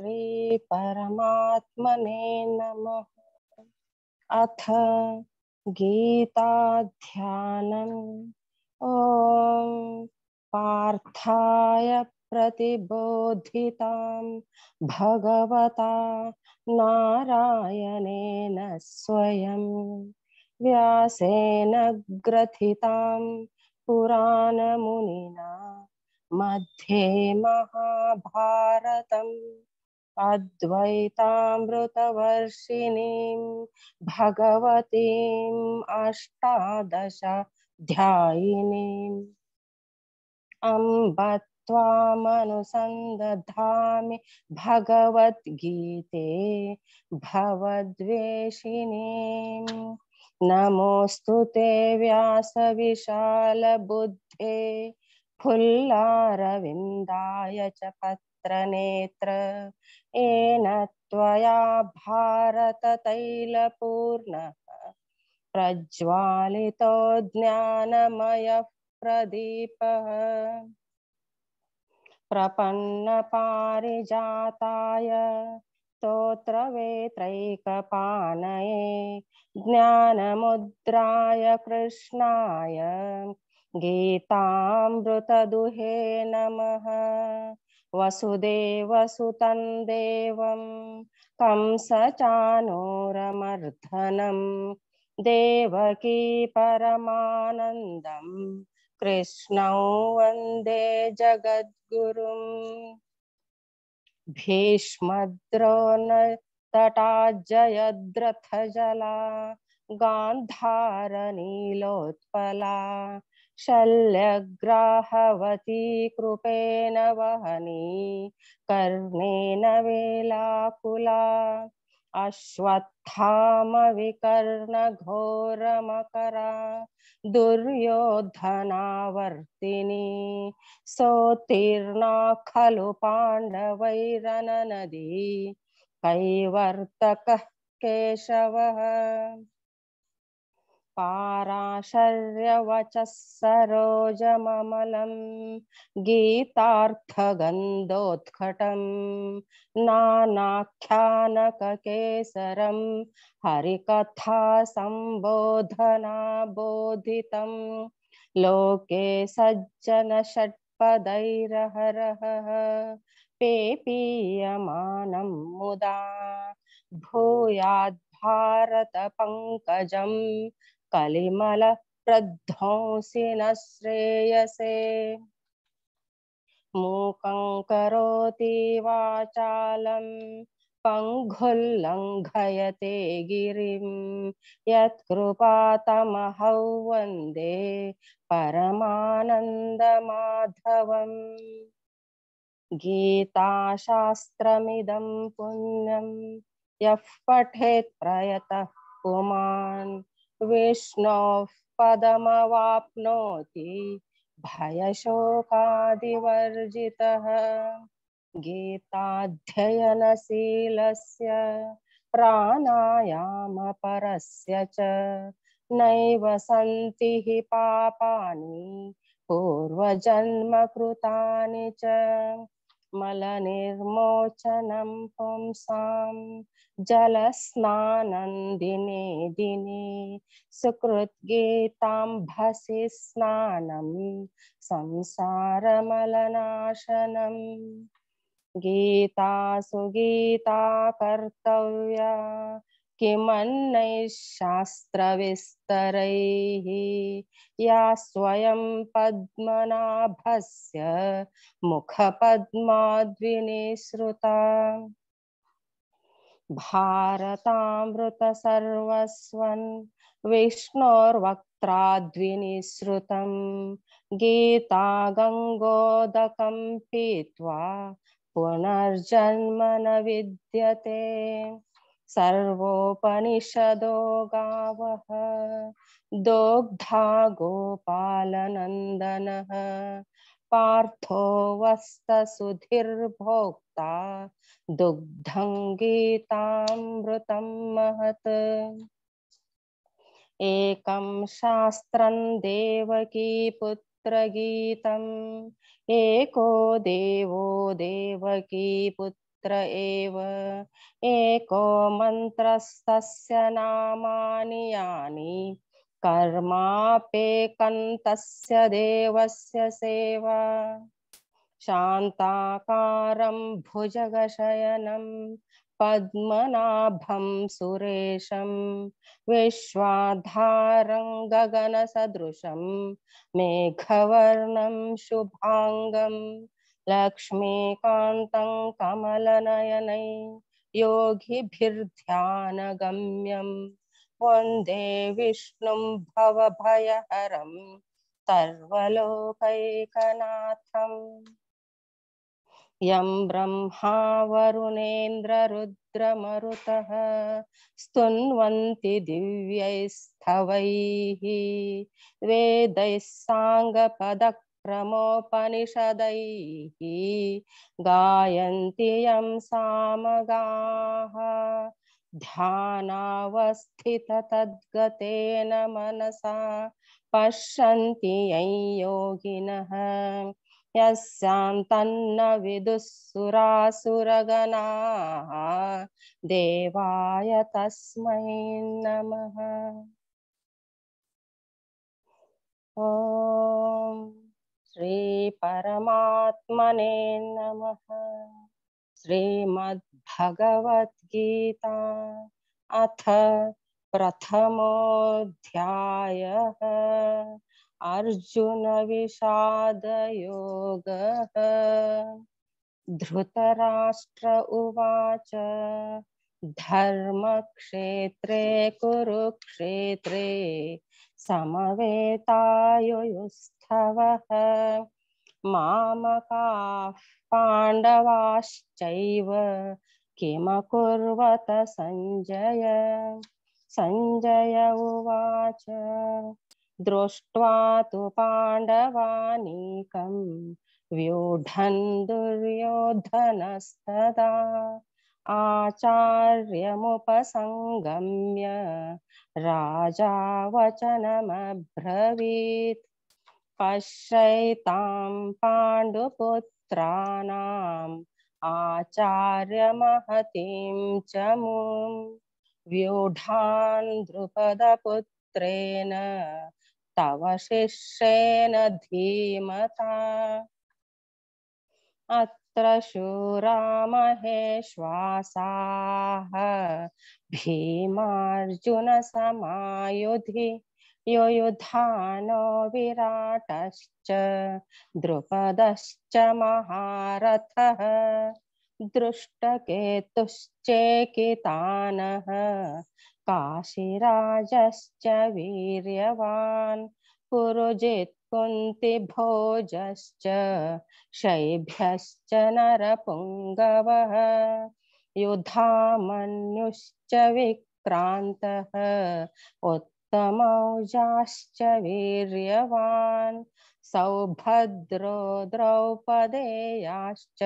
परमात्मने नमः अथ गीताध्यानम् ॐ पार्थाय प्रतिबोधितां भगवता नारायणेन स्वयं व्यासेन ग्रथितां पुराणमुनिना मध्ये महाभारतम् अद्वैतामृतवर्षिणीं भगवतीम् अष्टादशाध्यायिनीम् अम्ब त्वामनुसन्दधामि भगवद्गीते भवद्वेषिणीम् नमोऽस्तु ते व्यासविशालबुद्धे फुल्लारविन्दाय च पत्रनेत्र येन त्वया भारततैलपूर्णः प्रज्वालितो ज्ञानमयः प्रदीपः प्रपन्नपारिजाताय स्तोत्रवेत्रैकपानये ज्ञानमुद्राय कृष्णाय गीतामृतदुहे नमः वसुदेवसुतं कंस चानोरमर्दनम देवकी वंदे कृष्णौ वन्दे जगद्गुरुम् भीष्मद्रोणतटाज्जयद्रथजला नीलोत्पला शल्यग्राहवती कृपेन वहनी कर्णेन वेलाकुला अश्वत्थामविकर्णघोरमकरा दुर्योधनावर्तिनी सोतीर्णा खलु नदी कैवर्तकः केशवः पाराशर्यवचः सरोजममलं हरिकथा संबोधना बोधित लोके सज्जन सज्जनषट्पदैरहरः पेपीयमानं मुदा भारत पंकज कलिमल प्रध्वंसि न श्रेयसे मूकं करोति वाचालं पङ्गुल्लङ्घयते गिरिं यत्कृपातमहौ वन्दे परमानन्दमाधवम् गीताशास्त्रमिदं पुण्यं यः पठेत् प्रयतः पुमान् विष्णु पदम भयशोकादिवर्जितः भयशोकादिवर्जि गीताध्ययनशील च नैव सन्ति हि पापानि मलनिर्मोचनं पुंसां जलस्नानन्दिने दिने सुकृद्गीताम्भसि स्नानं संसारमलनाशनम् गीता सुगीता कर्तव्या किमन्नैः शास्त्रविस्तरैः या स्वयं पद्मनाभस्य मुखपद्माद्विनिसृता भारतामृतसर्वस्वन् विष्णोर्वक्त्राद्विनिसृतं गीता गंगोदक पीत्वा पुनर्जन्म न विद्यते सर्वोपनिषदो गावः दोग्धा गोपालनन्दनः पार्थो वस्तसुधिर्भोक्ता दुग्धं गीतामृतं महत् एकं शास्त्रं देवकी देवकीपुत्रगीतम् एको देवो देवकी पुत्र मन्त्र एव एको मन्त्रस्तस्य नामानि यानि कर्मापेकन्तस्य देवस्य सेवा शान्ताकारं भुजगशयनं पद्मनाभं सुरेशं विश्वाधारं गगनसदृशं मेघवर्णं शुभाङ्गं लक्ष्मीकान्तं कमलनयन योगिभिर्ध्यानगम्यं वन्दे विष्णुं भवभयहरं सर्वलोकैकनाथम् यं ब्रह्मा वरुणेन्द्ररुद्रमरुतः स्तुन्वन्ति दिव्यैस्तवैः वेदैः साङ्गपदक् क्रमोपनिषद गाय यं सामगाः ध्यानावस्थिततद्गतेन मनसा पश्यन्ति यै योगिनः यस्यां तन्न देवाय तस्म नमः ॐ श्री परमात्मने नमः श्रीमद्भगवद्गीता अथ प्रथमोऽध्यायः अर्जुनविषादयोगः धृतराष्ट्र उवाच धर्मक्षेत्रे कुरुक्षेत्रे समवेतायुयुस्तवः मामकाः पाण्डवाश्चैव किमकुर्वत सञ्जय सञ्जय उवाच दृष्ट्वा तु पाण्डवानीकं व्यूढन् दुर्योधनस्तदा आचार्यमुपसङ्गम्य राजा वचनमब्रवीत् पश्यैतां पाण्डुपुत्राणाम् आचार्यमहतीं च मुं व्यूढान् द्रुपदपुत्रेण तव शिष्येन धीमता त्रशूरामहेश्वासाः भीमार्जुनसमायुधि युयुधानो विराटश्च द्रुपदश्च महारथः दृष्टकेतुश्चेकितानः काशीराजश्च वीर्यवान् कुरुजित् कुन्तिभोजश्च शैभ्यश्च नरपुङ्गवः युधामन्युश्च विक्रान्तः उत्तमौजाश्च वीर्यवान् सौभद्रो द्रौपदेयाश्च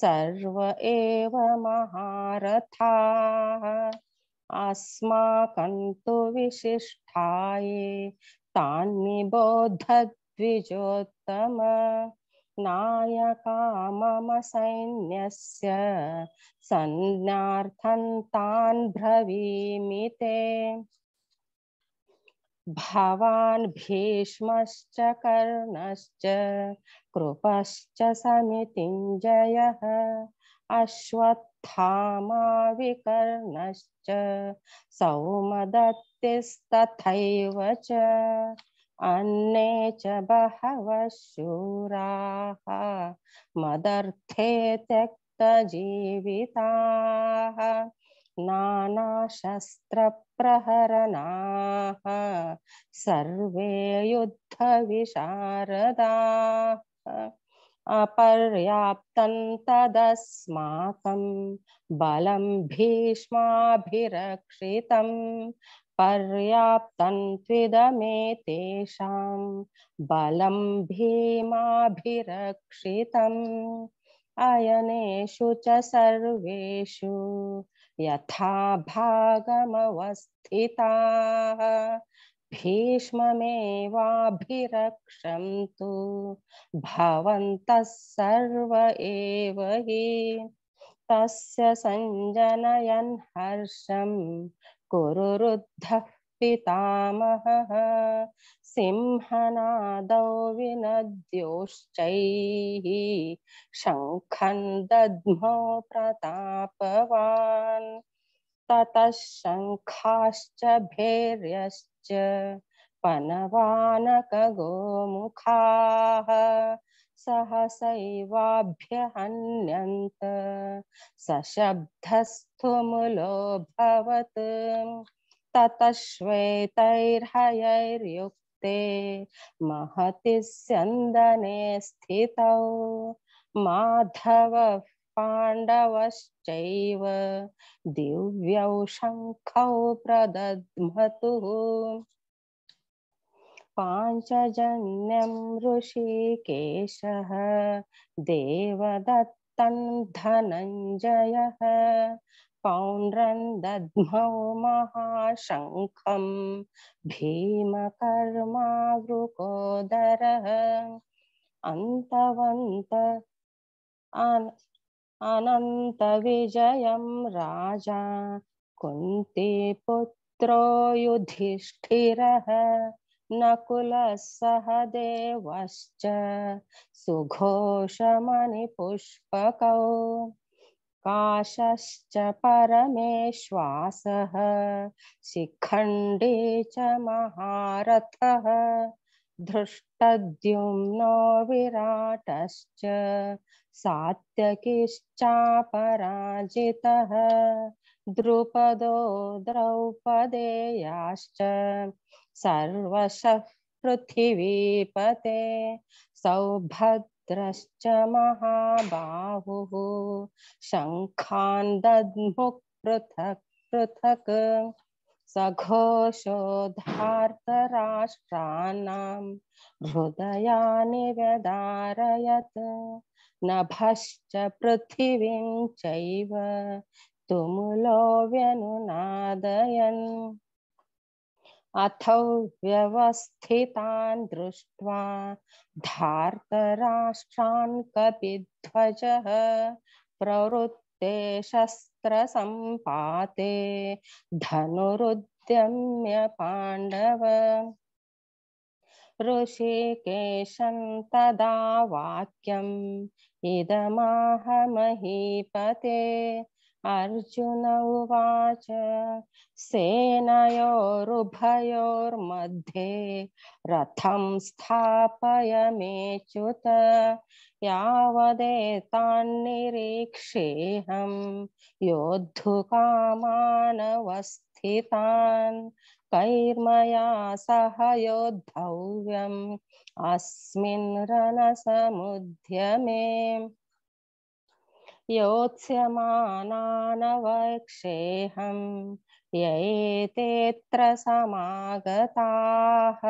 सर्व एव महारथाः अस्माकं तु विशिष्ठाये तान्निबोधद्विजोत्तम नायका मम सैन्यस्य सन्नार्थं तान् ब्रवीमि ते भवान् भीष्मश्च कर्णश्च कृपश्च समितिञ्जयः अश्वत्थामा विकर्णश्च सौमदत्त तिस्तथैव च अन्ये च बहवः शूराः मदर्थे त्यक्तजीविताः नानाशस्त्रप्रहरणाः सर्वे युद्धविशारदाः अपर्याप्तं तदस्माकं बलं भीष्माभिरक्षितं पर्याप्तं त्विदमेतेषां बलं भीमाभिरक्षितम् अयनेषु च सर्वेषु यथा भागमवस्थिताः भीष्ममेवाभिरक्षन्तु भवन्तः सर्व एव हि तस्य सञ्जनयन् हर्षम् कुरुरुद्धः पितामहः सिंहनादौ विनद्योश्चैः शङ्खन् दद्मो प्रतापवान् ततः शङ्खाश्च भैर्यश्च पनवानकगोमुखाः सहसैवाभ्यहन्यन्त सशब्दस्थुमुलो भवत् ततश्वेतैर्हयैर्युक्ते महति स्यन्दने स्थितौ माधवः पाण्डवश्चैव दिव्यौ शङ्खौ प्रदध्मतुः पाञ्चजन्यं ऋषिकेशः देवदत्तं धनञ्जयः पौण्ड्रन् दद्मौ भीमकर्मा वृकोदरः अन्तवन्त अनन्तविजयं राजा कुन्तीपुत्रो युधिष्ठिरः नकुलस्सह देवश्च सुघोषमणिपुष्पकौ काशश्च परमेश्वासः शिखण्डी च महारथः धृष्टद्युम्नो विराटश्च सात्यकिश्चापराजितः द्रुपदो द्रौपदेयाश्च सर्वशः सौभद्रश्च महाबाहुः शङ्खान् दद्मुः पृथक् पृथक् सघोषोधार्तराष्ट्राणां हृदयानि व्यदारयत् नभश्च पृथिवीं चैव तुमुलो व्यनुनादयन् अथौ व्यवस्थितान् दृष्ट्वा धार्तराष्ट्रान् कपिध्वजः प्रवृत्ते शस्त्रसम्पाते धनुरुद्यम्य पाण्डव ऋषिकेशं तदा वाक्यम् इदमाहमहीपते महीपते अर्जुन उवाच सेनयोरुभयोर्मध्ये रथं स्थापय मेच्युत यावदेतान्निरीक्षेऽहं योद्धुकामानवस्थितान् कैर्मया सह योद्धव्यम् अस्मिन् रणसमुद्यमे योत्स्यमानानवक्षेहं येतेऽत्र समागताः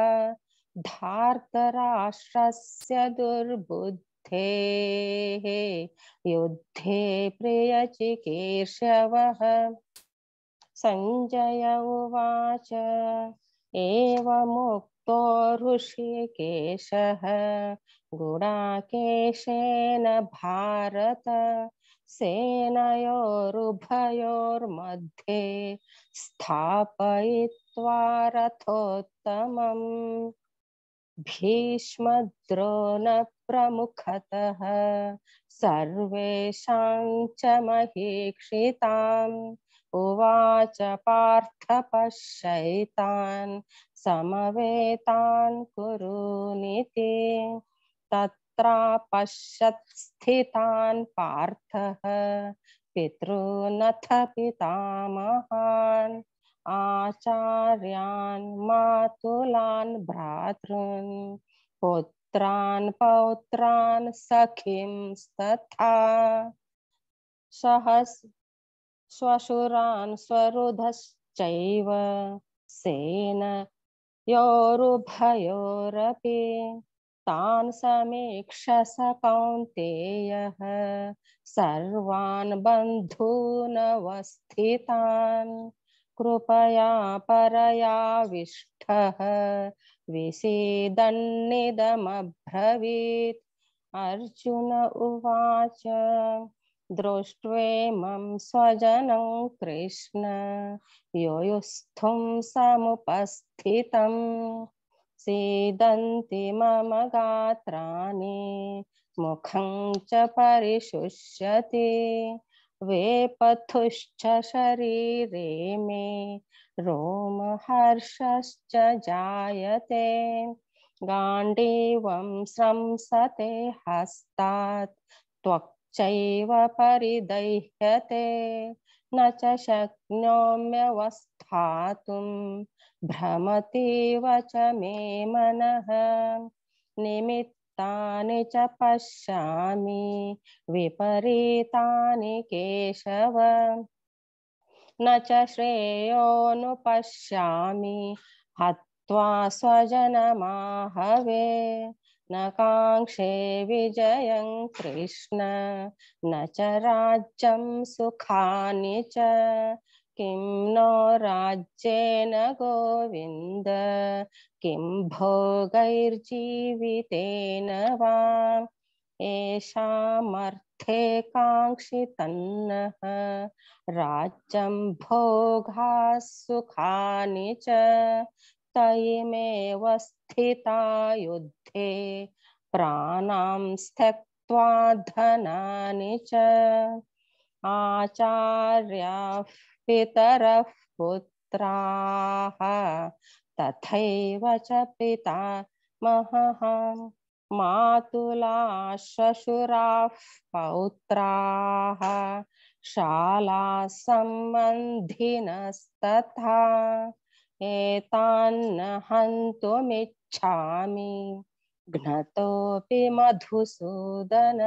धार्तराष्ट्रस्य दुर्बुद्धेः युद्धे प्रियचिकीर्षवः सञ्जय उवाच एवमुक्तो ऋषिकेशः गुणाकेशेन भारत सेनयोरुभयोर्मध्ये स्थापयित्वा रथोत्तमम् भीष्मद्रोणप्रमुखतः सर्वेषां च महीक्षिताम् उवाच पार्थ पश्यैतान् समवेतान् तत् पश्यत् स्थितान् पार्थः पितॄनथ पितामहान् आचार्यान् मातुलान् भ्रातॄन् पुत्रान् पौत्रान् सखींस्तथा सहस श्वशुरान् स्वरुधश्चैव सेन योरुभयोरपि तान् समीक्ष स कौन्तेयः सर्वान् बन्धूनवस्थितान् कृपया परयाविष्ठः विषेदन्निदमब्रवीत् अर्जुन उवाच दृष्ट्वे मम स्वजनं कृष्ण योयुस्थुं समुपस्थितम् सीदी मम गात्राणि मुखं च परिशुष्यति वेपथुश्च शरीरे मे हर्षश्च जायते गाण्डीवं स्रंसते हस्तात् त्वक्चैव परिदह्यते न च भ्रमति वच मे मनः निमित्तानि च पश्यामि विपरीतानि केशव न च श्रेयोऽनुपश्यामि हत्वा स्वजनमाहवे न काङ्क्षे विजयं कृष्ण न च राज्यं सुखानि च किं नो राज्येन गोविन्द किं भोगैर्जीवितेन वा येषामर्थे काङ्क्षितन्नः राज्यं भोगाः सुखानि च तयिमेव स्थिता युद्धे प्राणां स्थक्त्वा धनानि च आचार्याः पितर पुत्र तथा च पिता महः मातुला श्वशुराः पौत्राः शालासम्बन्धिनस्तथा एतान्न हन्तुमिच्छामि घ्नतोऽपि मधुसूदन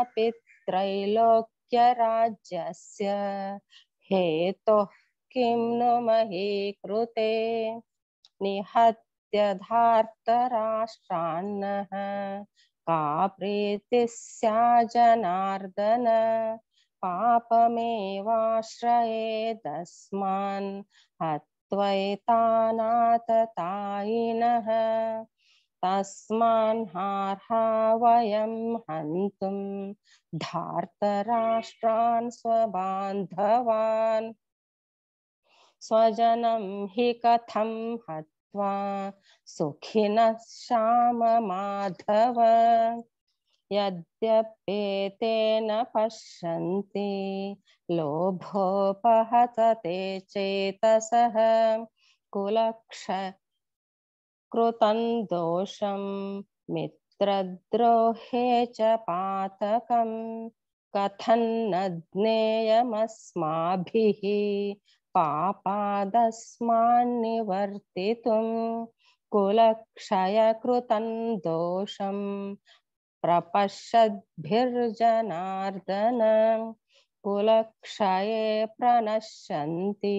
अपि त्रैलोक्यराज्यस्य हे तो किम नु महे कृते निहत्य धार्त राष्ट्रान्न का प्रीति प्रीतिः स्याजनार्दन पापमेवाश्रयेदस्मान् हत्वैतानाततायिनः तस्मान्हार्हा वयं हन्तुं धार्तराष्ट्रान् स्वबान्धवान् स्वजनं हि कथम हत्वा सुखिनः श्याममाधव यद्यप्येतेन पश्यन्ति लोभोपहतते चेतसः कुलक्ष कृतं दोषं मित्रद्रोहे च पातकं कथं न ज्ञेयमस्माभिः पापादस्मान्निवर्तितुम् प्रपश्यद्भिर्जनार्दन कुलक्षये प्रनश्यन्ति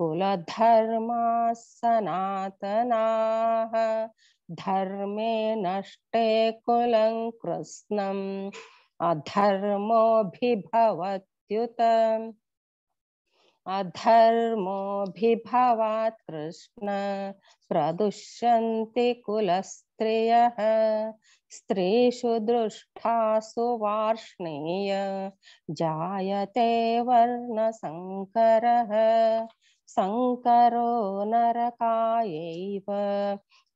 कुलधर्मा सनातना धर्मे नष्टे कुलं कृत्स्नम् अधर्मोऽभिभवत्युत अधर्मोऽभिभवात् कृष्ण प्रदुष्यन्ति कुलस्त्रियः स्त्रीषु दृष्टासु वार्ष्णेय जायते वर्णसङ्करः शङ्करो नरकायैव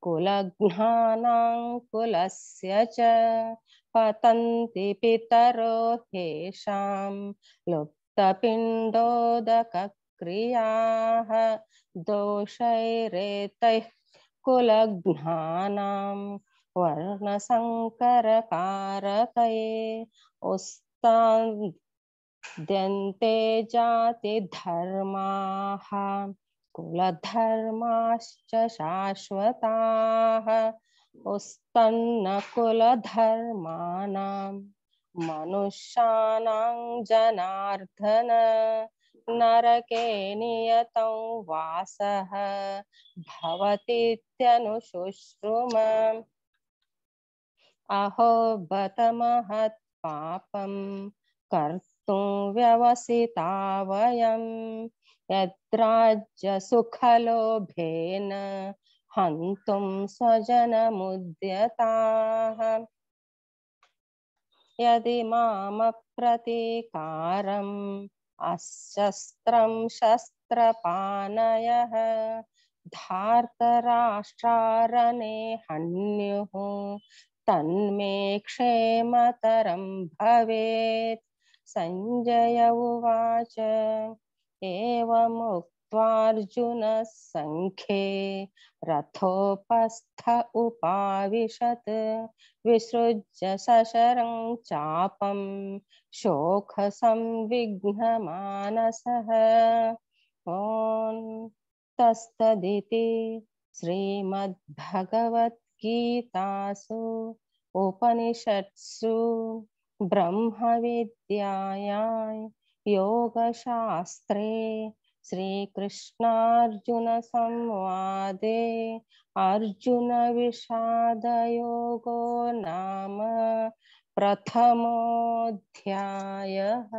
कुलघ्नानां कुलस्य च पतन्ति पितरो तेषां लुप्तपिण्डोदकक्रियाः दोषैरेतैः कुलघ्नानां वर्णशङ्करकारकये उस्तान् द्यन्ते जाति धर्माः कुलधर्माश्च शाश्वताः उस्तन्नकुलधर्माणां मनुष्याणां जनार्दन नरके नियतौ वासः भवतीत्यनुशुश्रुम अहो बत महत्पापं कर्त कर्तुं व्यवसिता वयं यद्राज्यसुखलोभेन हन्तुं स्वजनमुद्यताः यदि मतीकार अशस्त्र शस्त्र धार्तराष्ट्रारणे हु तन्मे क्षेमतर भवेत् सञ्जय उवाच एवमुक्त्वार्जुनः सङ्ख्ये रथोपस्थ उपाविशत् विसृज्य सशरं चापं शोखसंविघ्नमानसः ॐ तस्तदिति श्रीमद्भगवद्गीतासु उपनिषत्सु ब्रह्मविद्यायां योगशास्त्रे श्रीकृष्णार्जुनसंवादे अर्जुनविषादयोगो नाम प्रथमोऽध्यायः